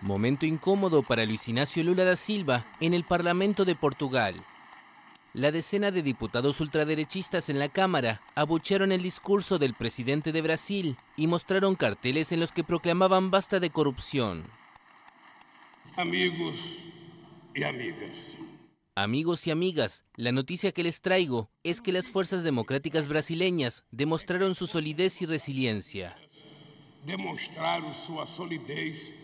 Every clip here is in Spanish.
Momento incómodo para Luis Ignacio Lula da Silva en el Parlamento de Portugal. La decena de diputados ultraderechistas en la Cámara abuchearon el discurso del presidente de Brasil y mostraron carteles en los que proclamaban basta de corrupción. Amigos y amigas. Amigos y amigas, la noticia que les traigo es que las fuerzas democráticas brasileñas demostraron su solidez y resiliencia. Demostraron su solidez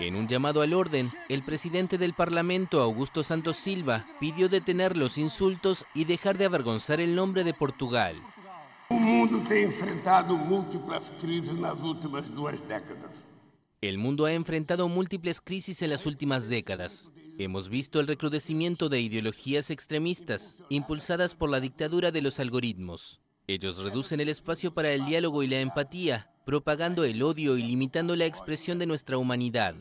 en un llamado al orden, el presidente del Parlamento, Augusto Santos Silva, pidió detener los insultos y dejar de avergonzar el nombre de Portugal. El mundo ha enfrentado múltiples crisis en las últimas décadas. El mundo ha enfrentado múltiples crisis en las últimas décadas. Hemos visto el recrudecimiento de ideologías extremistas impulsadas por la dictadura de los algoritmos. Ellos reducen el espacio para el diálogo y la empatía propagando el odio y limitando la expresión de nuestra humanidad.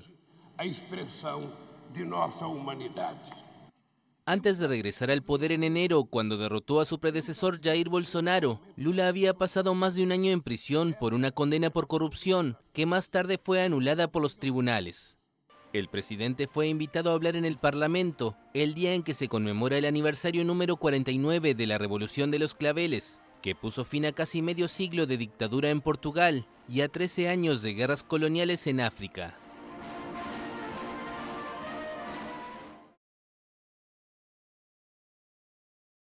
Antes de regresar al poder en enero, cuando derrotó a su predecesor Jair Bolsonaro, Lula había pasado más de un año en prisión por una condena por corrupción, que más tarde fue anulada por los tribunales. El presidente fue invitado a hablar en el Parlamento el día en que se conmemora el aniversario número 49 de la Revolución de los Claveles, que puso fin a casi medio siglo de dictadura en Portugal y a 13 años de guerras coloniales en África.